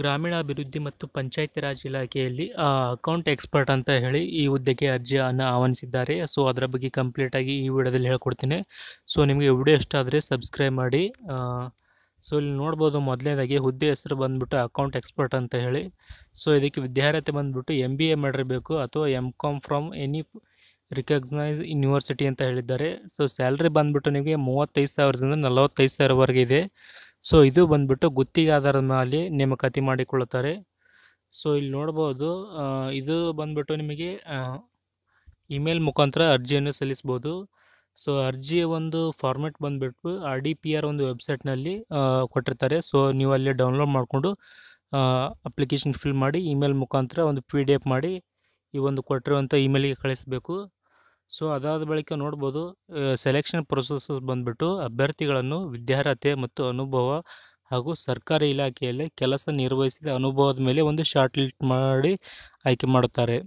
ಗ್ರಾಮೀಣಾಭಿವೃದ್ಧಿ ಮತ್ತು ಪಂಚಾಯತ್ ರಾಜ್ ಇಲಾಖೆಯಲ್ಲಿ ಅಕೌಂಟ್ ಎಕ್ಸ್ಪರ್ಟ್ ಅಂತ ಹೇಳಿ ಈ ಹುದ್ದೆಗೆ ಅರ್ಜಿಯನ್ನು ಆಹ್ವಾನಿಸಿದ್ದಾರೆ ಸೊ ಅದರ ಬಗ್ಗೆ ಕಂಪ್ಲೀಟಾಗಿ ಈ ವಿಡಿಯೋದಲ್ಲಿ ಹೇಳ್ಕೊಡ್ತೀನಿ ಸೊ ನಿಮಗೆ ವಿಡಿಯೋ ಇಷ್ಟ ಆದರೆ ಸಬ್ಸ್ಕ್ರೈಬ್ ಮಾಡಿ ಸೊ ಇಲ್ಲಿ ನೋಡ್ಬೋದು ಮೊದಲನೇದಾಗಿ ಹುದ್ದೆ ಹೆಸರು ಬಂದ್ಬಿಟ್ಟು ಅಕೌಂಟ್ ಎಕ್ಸ್ಪರ್ಟ್ ಅಂತ ಹೇಳಿ ಸೊ ಇದಕ್ಕೆ ವಿದ್ಯಾರ್ಹತೆ ಬಂದ್ಬಿಟ್ಟು ಎಮ್ ಬಿ ಎ ಮಾಡಿರಬೇಕು ಅಥವಾ M com from any recognise university ಅಂತ ಹೇಳಿದ್ದಾರೆ ಸೊ ಸ್ಯಾಲ್ರಿ ಬಂದ್ಬಿಟ್ಟು ನಿಮಗೆ ಮೂವತ್ತೈದು ಸಾವಿರದಿಂದ ನಲವತ್ತೈದು ಸಾವಿರವರೆಗಿದೆ ಇದೆ ಸೊ ಇದು ಬಂದ್ಬಿಟ್ಟು ಗುತ್ತಿಗೆ ಆಧಾರದ ಮೇಲೆ ನೇಮಕಾತಿ ಮಾಡಿಕೊಳ್ಳುತ್ತಾರೆ ಸೊ ಇಲ್ಲಿ ನೋಡ್ಬೋದು ಇದು ಬಂದ್ಬಿಟ್ಟು ನಿಮಗೆ ಇಮೇಲ್ ಮುಖಾಂತರ ಅರ್ಜಿಯನ್ನು ಸಲ್ಲಿಸ್ಬೋದು ಸೊ ಅರ್ಜಿಯ ಒಂದು ಫಾರ್ಮೆಟ್ ಬಂದುಬಿಟ್ಟು ಆರ್ ಡಿ ಪಿ ಆರ್ ಒಂದು ವೆಬ್ಸೈಟ್ನಲ್ಲಿ ಕೊಟ್ಟಿರ್ತಾರೆ ಸೊ ನೀವು ಅಲ್ಲಿ ಡೌನ್ಲೋಡ್ ಮಾಡಿಕೊಂಡು ಅಪ್ಲಿಕೇಶನ್ ಫಿಲ್ ಮಾಡಿ ಇಮೇಲ್ ಮುಖಾಂತರ ಒಂದು ಪಿ ಡಿ ಎಫ್ ಮಾಡಿ ಈ ಒಂದು ಕೊಟ್ಟಿರುವಂಥ ಇಮೇಲಿಗೆ ಕಳಿಸಬೇಕು ಸೊ ಅದಾದ ಬಳಿಕ ನೋಡ್ಬೋದು ಸೆಲೆಕ್ಷನ್ ಪ್ರೊಸೆಸ್ ಬಂದುಬಿಟ್ಟು ಅಭ್ಯರ್ಥಿಗಳನ್ನು ವಿದ್ಯಾರ್ಹತೆ ಮತ್ತು ಅನುಭವ ಹಾಗೂ ಸರ್ಕಾರಿ ಇಲಾಖೆಯಲ್ಲಿ ಕೆಲಸ ನಿರ್ವಹಿಸಿದ ಅನುಭವದ ಮೇಲೆ ಒಂದು ಶಾರ್ಟ್ ಲಿಸ್ಟ್ ಮಾಡಿ ಆಯ್ಕೆ ಮಾಡುತ್ತಾರೆ